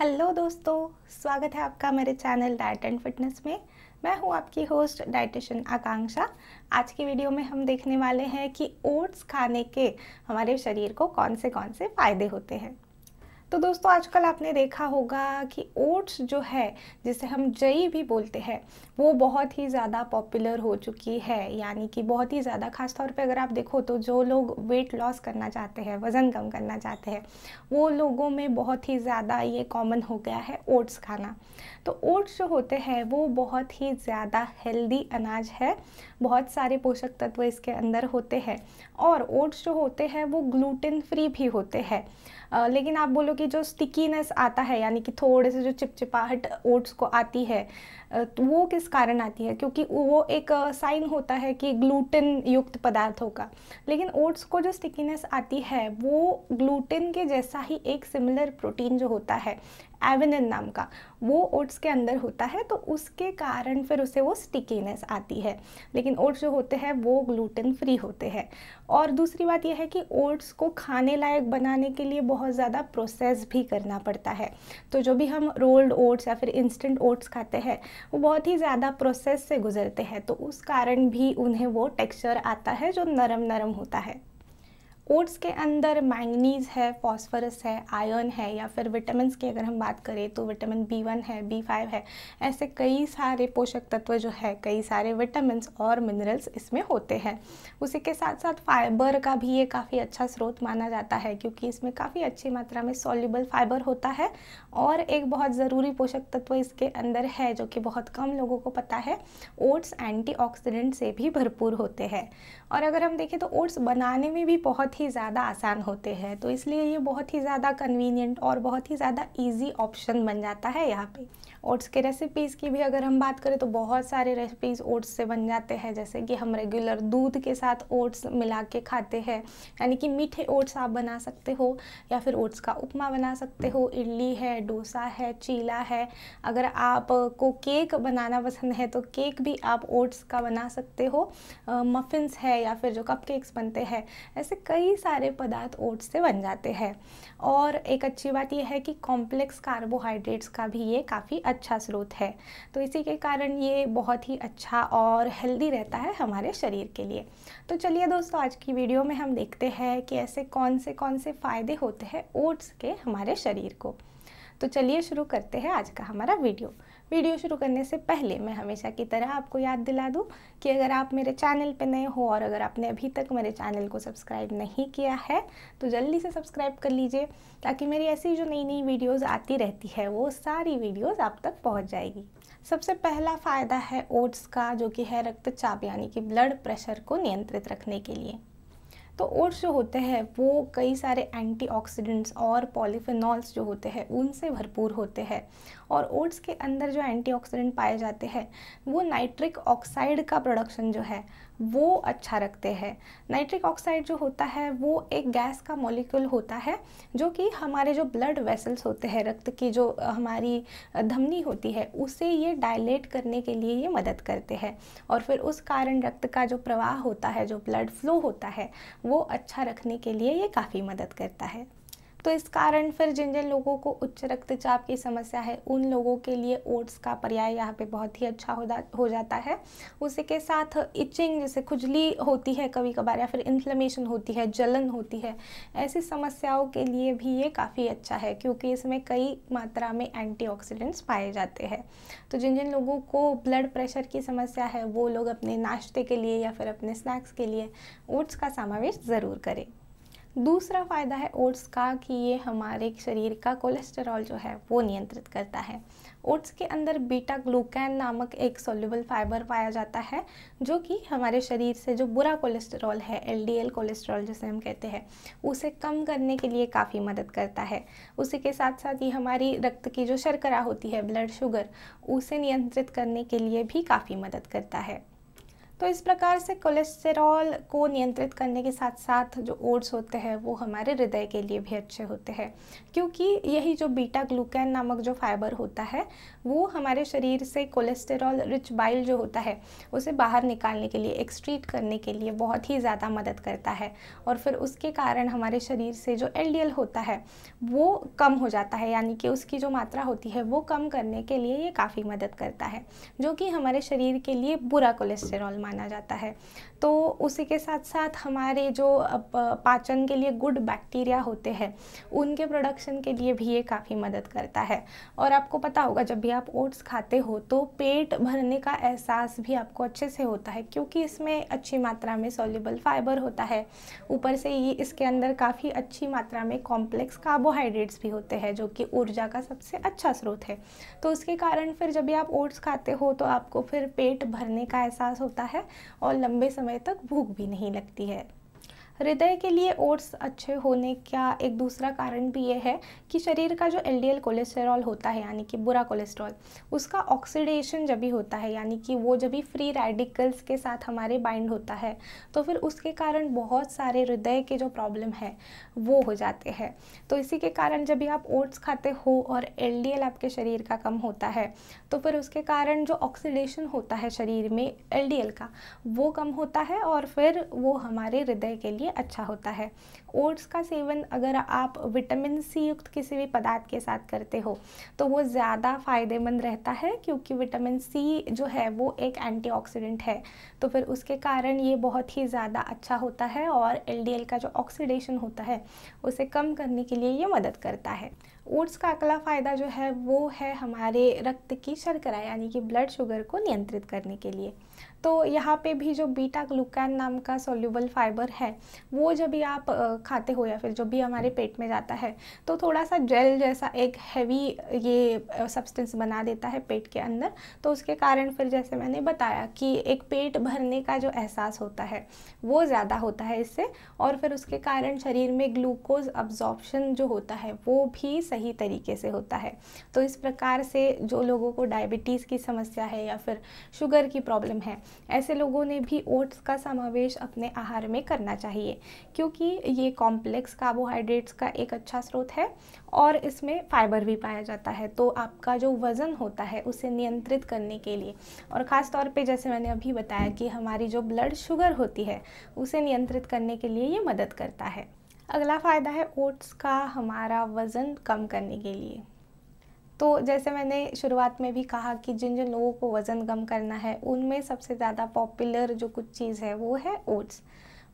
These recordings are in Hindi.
हेलो दोस्तों स्वागत है आपका मेरे चैनल डाइट एंड फिटनेस में मैं हूं आपकी होस्ट डाइटिशियन आकांक्षा आज की वीडियो में हम देखने वाले हैं कि ओट्स खाने के हमारे शरीर को कौन से कौन से फ़ायदे होते हैं तो दोस्तों आजकल आपने देखा होगा कि ओट्स जो है जिसे हम जई भी बोलते हैं वो बहुत ही ज़्यादा पॉपुलर हो चुकी है यानी कि बहुत ही ज़्यादा खासतौर पे अगर आप देखो तो जो लोग वेट लॉस करना चाहते हैं वज़न कम करना चाहते हैं वो लोगों में बहुत ही ज़्यादा ये कॉमन हो गया है ओट्स खाना तो ओट्स जो होते हैं वो बहुत ही ज़्यादा हेल्दी अनाज है बहुत सारे पोषक तत्व इसके अंदर होते हैं और ओट्स जो होते हैं वो ग्लूटिन फ्री भी होते हैं लेकिन आप बोलो कि जो स्टिकीनेस आता है यानी कि थोड़े से जो चिपचिपाहट ओट्स को आती है तो वो किस कारण आती है क्योंकि वो एक साइन होता है कि ग्लूटिन युक्त पदार्थों का लेकिन ओट्स को जो स्टिकीनेस आती है वो ग्लूटिन के जैसा ही एक सिमिलर प्रोटीन जो होता है एवेनिन नाम का वो ओट्स के अंदर होता है तो उसके कारण फिर उसे वो स्टिकीनेस आती है लेकिन ओट्स जो होते हैं वो ग्लूटेन फ्री होते हैं और दूसरी बात यह है कि ओट्स को खाने लायक बनाने के लिए बहुत ज़्यादा प्रोसेस भी करना पड़ता है तो जो भी हम रोल्ड ओट्स या फिर इंस्टेंट ओट्स खाते हैं वो बहुत ही ज़्यादा प्रोसेस से गुजरते हैं तो उस कारण भी उन्हें वो टेक्सचर आता है जो नरम नरम होता है ओट्स के अंदर मैंगनीज है फॉस्फरस है आयरन है या फिर विटामिन की अगर हम बात करें तो विटामिन बी वन है बी फाइव है ऐसे कई सारे पोषक तत्व जो है कई सारे विटामिन और मिनरल्स इसमें होते हैं उसी के साथ साथ फाइबर का भी ये काफ़ी अच्छा स्रोत माना जाता है क्योंकि इसमें काफ़ी अच्छी मात्रा में सॉल्यूबल फाइबर होता है और एक बहुत ज़रूरी पोषक तत्व इसके अंदर है जो कि बहुत कम लोगों को पता है ओट्स एंटी से भी भरपूर होते हैं और अगर हम देखें तो ओट्स बनाने में भी बहुत बहुत ही ज़्यादा आसान होते हैं तो इसलिए ये बहुत ही ज़्यादा कन्वीनियंट और बहुत ही ज़्यादा ईजी ऑप्शन बन जाता है यहाँ पे ओट्स के रेसिपीज़ की भी अगर हम बात करें तो बहुत सारे रेसिपीज़ ओट्स से बन जाते हैं जैसे कि हम रेगुलर दूध के साथ ओट्स मिला के खाते हैं यानी कि मीठे ओट्स आप बना सकते हो या फिर ओट्स का उपमा बना सकते हो इडली है डोसा है चीला है अगर आपको केक बनाना पसंद है तो केक भी आप ओट्स का बना सकते हो मफ़िन्स है या फिर जो कप बनते हैं ऐसे कई कई सारे पदार्थ ओट्स से बन जाते हैं और एक अच्छी बात यह है कि कॉम्प्लेक्स कार्बोहाइड्रेट्स का भी ये काफ़ी अच्छा स्रोत है तो इसी के कारण ये बहुत ही अच्छा और हेल्दी रहता है हमारे शरीर के लिए तो चलिए दोस्तों आज की वीडियो में हम देखते हैं कि ऐसे कौन से कौन से फ़ायदे होते हैं ओट्स के हमारे शरीर को तो चलिए शुरू करते हैं आज का हमारा वीडियो वीडियो शुरू करने से पहले मैं हमेशा की तरह आपको याद दिला दूँ कि अगर आप मेरे चैनल पर नए हो और अगर आपने अभी तक मेरे चैनल को सब्सक्राइब नहीं किया है तो जल्दी से सब्सक्राइब कर लीजिए ताकि मेरी ऐसी जो नई नई वीडियोज़ आती रहती है वो सारी वीडियोज़ आप तक पहुँच जाएगी सबसे पहला फ़ायदा है ओट्स का जो कि है रक्तचाप यानी कि ब्लड प्रेशर को नियंत्रित रखने के लिए तो ओट्स जो होते हैं वो कई सारे एंटीऑक्सीडेंट्स और पॉलीफिनॉल्स जो होते हैं उनसे भरपूर होते हैं और ओट्स के अंदर जो एंटीऑक्सीडेंट पाए जाते हैं वो नाइट्रिक ऑक्साइड का प्रोडक्शन जो है वो अच्छा रखते हैं नाइट्रिक ऑक्साइड जो होता है वो एक गैस का मॉलिक्यूल होता है जो कि हमारे जो ब्लड वेसल्स होते हैं रक्त की जो हमारी धमनी होती है उसे ये डायलेट करने के लिए ये मदद करते हैं और फिर उस कारण रक्त का जो प्रवाह होता है जो ब्लड फ्लो होता है वो अच्छा रखने के लिए ये काफ़ी मदद करता है तो इस कारण फिर जिन जिन लोगों को उच्च रक्तचाप की समस्या है उन लोगों के लिए ओट्स का पर्याय यहाँ पे बहुत ही अच्छा हो, जाता है उसी के साथ इचिंग जैसे खुजली होती है कभी कभार या फिर इन्फ्लेमेशन होती है जलन होती है ऐसी समस्याओं के लिए भी ये काफ़ी अच्छा है क्योंकि इसमें कई मात्रा में एंटीऑक्सीडेंट्स पाए जाते हैं तो जिन जिन लोगों को ब्लड प्रेशर की समस्या है वो लोग अपने नाश्ते के लिए या फिर अपने स्नैक्स के लिए ओट्स का समावेश ज़रूर करें दूसरा फ़ायदा है ओट्स का कि ये हमारे शरीर का कोलेस्टेरॉल जो है वो नियंत्रित करता है ओट्स के अंदर बीटा ग्लूकैन नामक एक सोल्यूबल फाइबर पाया जाता है जो कि हमारे शरीर से जो बुरा कोलेस्टेरॉल है एलडीएल कोलेस्टेरॉल जिसे हम कहते हैं उसे कम करने के लिए काफ़ी मदद करता है उसी के साथ साथ ये हमारी रक्त की जो शर्करा होती है ब्लड शुगर उसे नियंत्रित करने के लिए भी काफ़ी मदद करता है तो इस प्रकार से कोलेस्टेरॉल को नियंत्रित करने के साथ साथ जो ओट्स होते हैं वो हमारे हृदय के लिए भी अच्छे होते हैं क्योंकि यही जो बीटा ग्लूकैन नामक जो फाइबर होता है वो हमारे शरीर से कोलेस्टेरॉल रिच बाइल जो होता है उसे बाहर निकालने के लिए एक्सट्रीट करने के लिए बहुत ही ज़्यादा मदद करता है और फिर उसके कारण हमारे शरीर से जो एल होता है वो कम हो जाता है यानी कि उसकी जो मात्रा होती है वो कम करने के लिए ये काफ़ी मदद करता है जो कि हमारे शरीर के लिए बुरा कोलेस्टेरॉल माना जाता है तो उसी के साथ साथ हमारे जो पाचन के लिए गुड बैक्टीरिया होते हैं उनके प्रोडक्शन के लिए भी ये काफ़ी मदद करता है और आपको पता होगा जब भी आप ओट्स खाते हो तो पेट भरने का एहसास भी आपको अच्छे से होता है क्योंकि इसमें अच्छी मात्रा में सोल्यूबल फाइबर होता है ऊपर से ये इसके अंदर काफ़ी अच्छी मात्रा में कॉम्प्लेक्स कार्बोहाइड्रेट्स भी होते हैं जो कि ऊर्जा का सबसे अच्छा स्रोत है तो उसके कारण फिर जब भी आप ओट्स खाते हो तो आपको फिर पेट भरने का एहसास होता है है और लंबे समय तक भूख भी नहीं लगती है हृदय के लिए ओट्स अच्छे होने का एक दूसरा कारण भी यह है कि शरीर का जो एल कोलेस्टेरॉल होता है यानी कि बुरा कोलेस्ट्रॉल उसका ऑक्सीडेशन जब भी होता है यानी कि वो जब भी फ्री रेडिकल्स के साथ हमारे बाइंड होता है तो फिर उसके कारण बहुत सारे हृदय के जो प्रॉब्लम है वो हो जाते हैं तो इसी के कारण जब भी आप ओट्स खाते हो और एल आपके शरीर का कम होता है तो फिर उसके कारण जो ऑक्सीडेशन होता है शरीर में एल का वो कम होता है और फिर वो हमारे हृदय के लिए लिए अच्छा होता है ओट्स का सेवन अगर आप विटामिन सी युक्त किसी भी पदार्थ के साथ करते हो तो वो ज़्यादा फ़ायदेमंद रहता है क्योंकि विटामिन सी जो है वो एक एंटीऑक्सीडेंट है तो फिर उसके कारण ये बहुत ही ज़्यादा अच्छा होता है और एल का जो ऑक्सीडेशन होता है उसे कम करने के लिए ये मदद करता है ओट्स का अगला फ़ायदा जो है वो है हमारे रक्त की शर्करा यानी कि ब्लड शुगर को नियंत्रित करने के लिए तो यहाँ पे भी जो बीटा ग्लूकैन नाम का सोल्यूबल फाइबर है वो जब भी आप खाते हो या फिर जो भी हमारे पेट में जाता है तो थोड़ा सा जेल जैसा एक हैवी ये सब्सटेंस बना देता है पेट के अंदर तो उसके कारण फिर जैसे मैंने बताया कि एक पेट भरने का जो एहसास होता है वो ज़्यादा होता है इससे और फिर उसके कारण शरीर में ग्लूकोज अब्जॉर्बशन जो होता है वो भी सही तरीके से होता है तो इस प्रकार से जो लोगों को डायबिटीज़ की समस्या है या फिर शुगर की प्रॉब्लम है ऐसे लोगों ने भी ओट्स का समावेश अपने आहार में करना चाहिए क्योंकि ये कॉम्प्लेक्स कार्बोहाइड्रेट्स का एक अच्छा स्रोत है और इसमें फाइबर भी पाया जाता है तो आपका जो वज़न होता है उसे नियंत्रित करने के लिए और ख़ास तौर पे जैसे मैंने अभी बताया कि हमारी जो ब्लड शुगर होती है उसे नियंत्रित करने के लिए ये मदद करता है अगला फ़ायदा है ओट्स का हमारा वज़न कम करने के लिए तो जैसे मैंने शुरुआत में भी कहा कि जिन जिन लोगों को वज़न कम करना है उनमें सबसे ज़्यादा पॉपुलर जो कुछ चीज़ है वो है ओट्स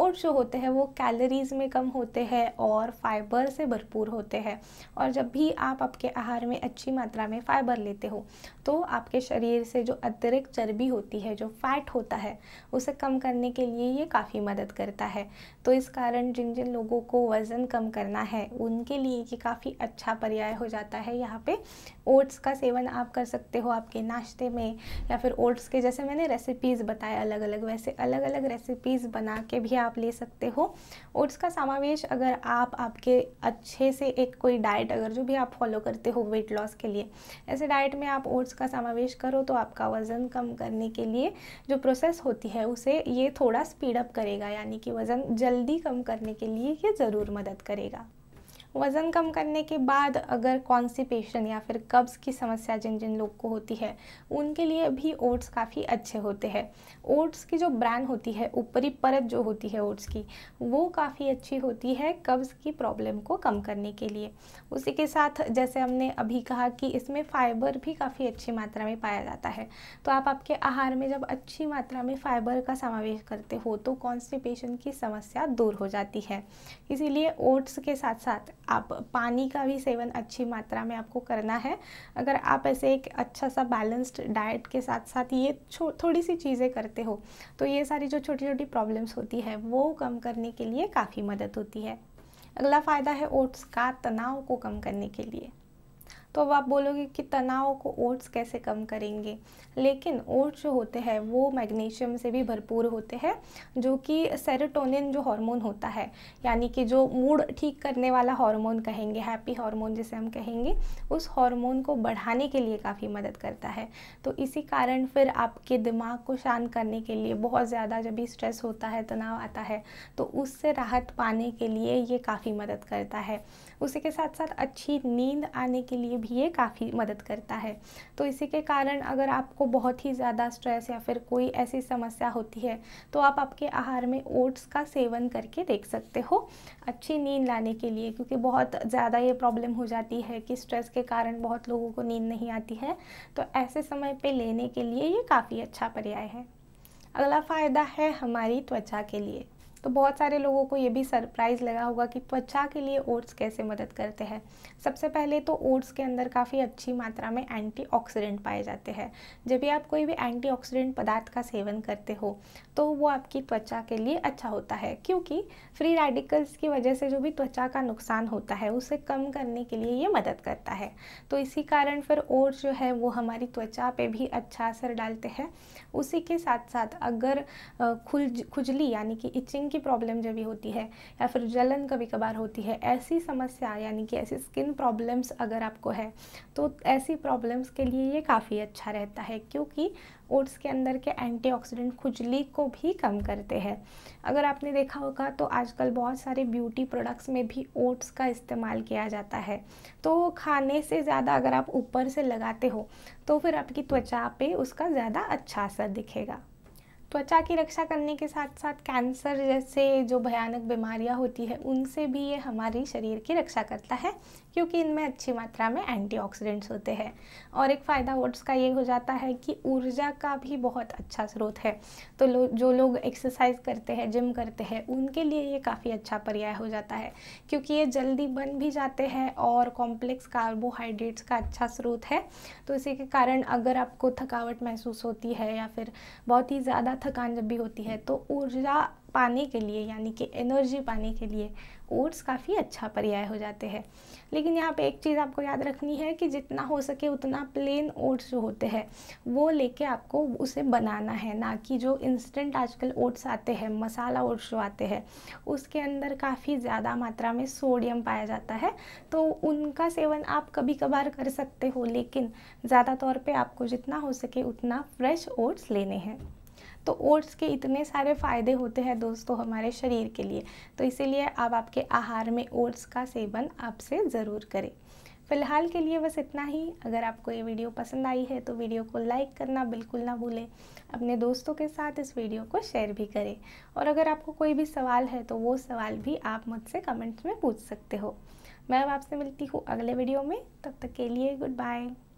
ओट्स जो होते हैं वो कैलोरीज़ में कम होते हैं और फाइबर से भरपूर होते हैं और जब भी आप आपके आहार में अच्छी मात्रा में फाइबर लेते हो तो आपके शरीर से जो अतिरिक्त चर्बी होती है जो फैट होता है उसे कम करने के लिए ये काफ़ी मदद करता है तो इस कारण जिन जिन लोगों को वज़न कम करना है उनके लिए ये काफ़ी अच्छा पर्याय हो जाता है यहाँ पे ओट्स का सेवन आप कर सकते हो आपके नाश्ते में या फिर ओट्स के जैसे मैंने रेसिपीज़ बताए अलग अलग वैसे अलग अलग रेसिपीज़ बना के भी आप ले सकते हो ओट्स का समावेश अगर आप आपके अच्छे से एक कोई डाइट अगर जो भी आप फॉलो करते हो वेट लॉस के लिए ऐसे डाइट में आप ओट्स का समावेश करो तो आपका वज़न कम करने के लिए जो प्रोसेस होती है उसे ये थोड़ा स्पीडअप करेगा यानी कि वज़न जल्दी कम करने के लिए ये ज़रूर मदद करेगा वज़न कम करने के बाद अगर कॉन्सिपेशन या फिर कब्ज़ की समस्या जिन जिन लोग को होती है उनके लिए भी ओट्स काफ़ी अच्छे होते हैं ओट्स की जो ब्रांड होती है ऊपरी परत जो होती है ओट्स की वो काफ़ी अच्छी होती है कब्ज़ की प्रॉब्लम को कम करने के लिए उसी के साथ जैसे हमने अभी कहा कि इसमें फाइबर भी काफ़ी अच्छी मात्रा में पाया जाता है तो आप आपके आहार में जब अच्छी मात्रा में फाइबर का समावेश करते हो तो कॉन्स्टिपेशन की समस्या दूर हो जाती है इसीलिए ओट्स के साथ साथ आप पानी का भी सेवन अच्छी मात्रा में आपको करना है अगर आप ऐसे एक अच्छा सा बैलेंस्ड डाइट के साथ साथ ये थोड़ी सी चीज़ें करते हो तो ये सारी जो छोटी छोटी प्रॉब्लम्स होती है वो कम करने के लिए काफ़ी मदद होती है अगला फ़ायदा है ओट्स का तनाव को कम करने के लिए तो अब आप बोलोगे कि तनाव को ओट्स कैसे कम करेंगे लेकिन ओट्स जो होते हैं वो मैग्नीशियम से भी भरपूर होते हैं जो कि सेरोटोनिन जो हार्मोन होता है यानी कि जो मूड ठीक करने वाला हार्मोन कहेंगे हैप्पी हार्मोन जिसे हम कहेंगे उस हार्मोन को बढ़ाने के लिए काफ़ी मदद करता है तो इसी कारण फिर आपके दिमाग को शांत करने के लिए बहुत ज़्यादा जब भी स्ट्रेस होता है तनाव आता है तो उससे राहत पाने के लिए ये काफ़ी मदद करता है उसी के साथ साथ अच्छी नींद आने के लिए भी ये काफ़ी मदद करता है तो इसी के कारण अगर आपको बहुत ही ज़्यादा स्ट्रेस या फिर कोई ऐसी समस्या होती है तो आप आपके आहार में ओट्स का सेवन करके देख सकते हो अच्छी नींद लाने के लिए क्योंकि बहुत ज़्यादा ये प्रॉब्लम हो जाती है कि स्ट्रेस के कारण बहुत लोगों को नींद नहीं आती है तो ऐसे समय पर लेने के लिए ये काफ़ी अच्छा पर्याय है अगला फ़ायदा है हमारी त्वचा के लिए तो बहुत सारे लोगों को ये भी सरप्राइज़ लगा होगा कि त्वचा के लिए ओट्स कैसे मदद करते हैं सबसे पहले तो ओट्स के अंदर काफ़ी अच्छी मात्रा में एंटीऑक्सीडेंट पाए जाते हैं जब भी आप कोई भी एंटीऑक्सीडेंट पदार्थ का सेवन करते हो तो वो आपकी त्वचा के लिए अच्छा होता है क्योंकि फ्री रेडिकल्स की वजह से जो भी त्वचा का नुकसान होता है उसे कम करने के लिए ये मदद करता है तो इसी कारण फिर ओट्स जो है वो हमारी त्वचा पे भी अच्छा असर डालते हैं उसी के साथ साथ अगर खुल खुजली यानी कि इचिंग की प्रॉब्लम जब भी होती है या फिर जलन कभी कभार होती है ऐसी समस्या यानी कि ऐसी स्किन प्रॉब्लम्स अगर आपको है तो ऐसी प्रॉब्लम्स के लिए ये काफ़ी अच्छा रहता है क्योंकि ओट्स के अंदर के एंटीऑक्सीडेंट खुजली को भी कम करते हैं अगर आपने देखा होगा तो आजकल बहुत सारे ब्यूटी प्रोडक्ट्स में भी ओट्स का इस्तेमाल किया जाता है तो खाने से ज़्यादा अगर आप ऊपर से लगाते हो तो फिर आपकी त्वचा पे उसका ज़्यादा अच्छा असर दिखेगा त्वचा की रक्षा करने के साथ साथ कैंसर जैसे जो भयानक बीमारियां होती है उनसे भी ये हमारे शरीर की रक्षा करता है क्योंकि इनमें अच्छी मात्रा में एंटीऑक्सीडेंट्स होते हैं और एक फ़ायदा ओट्स का ये हो जाता है कि ऊर्जा का भी बहुत अच्छा स्रोत है तो लो, जो लोग एक्सरसाइज करते हैं जिम करते हैं उनके लिए ये काफ़ी अच्छा पर्याय हो जाता है क्योंकि ये जल्दी बन भी जाते हैं और कॉम्प्लेक्स कार्बोहाइड्रेट्स का अच्छा स्रोत है तो इसी के कारण अगर आपको थकावट महसूस होती है या फिर बहुत ही ज़्यादा थकान जब भी होती है तो ऊर्जा पाने के लिए यानी कि एनर्जी पाने के लिए ओट्स काफ़ी अच्छा पर्याय हो जाते हैं लेकिन यहाँ पे एक चीज़ आपको याद रखनी है कि जितना हो सके उतना प्लेन ओट्स जो होते हैं वो लेके आपको उसे बनाना है ना कि जो इंस्टेंट आजकल ओट्स आते हैं मसाला ओट्स जो आते हैं उसके अंदर काफ़ी ज़्यादा मात्रा में सोडियम पाया जाता है तो उनका सेवन आप कभी कभार कर सकते हो लेकिन ज़्यादा तौर पर आपको जितना हो सके उतना फ्रेश ओट्स लेने हैं तो ओट्स के इतने सारे फ़ायदे होते हैं दोस्तों हमारे शरीर के लिए तो इसीलिए आप आपके आहार में ओट्स का सेवन आपसे ज़रूर करें फ़िलहाल के लिए बस इतना ही अगर आपको ये वीडियो पसंद आई है तो वीडियो को लाइक करना बिल्कुल ना भूलें अपने दोस्तों के साथ इस वीडियो को शेयर भी करें और अगर आपको कोई भी सवाल है तो वो सवाल भी आप मुझसे कमेंट्स में पूछ सकते हो मैं अब आपसे मिलती हूँ अगले वीडियो में तब तक के लिए गुड बाय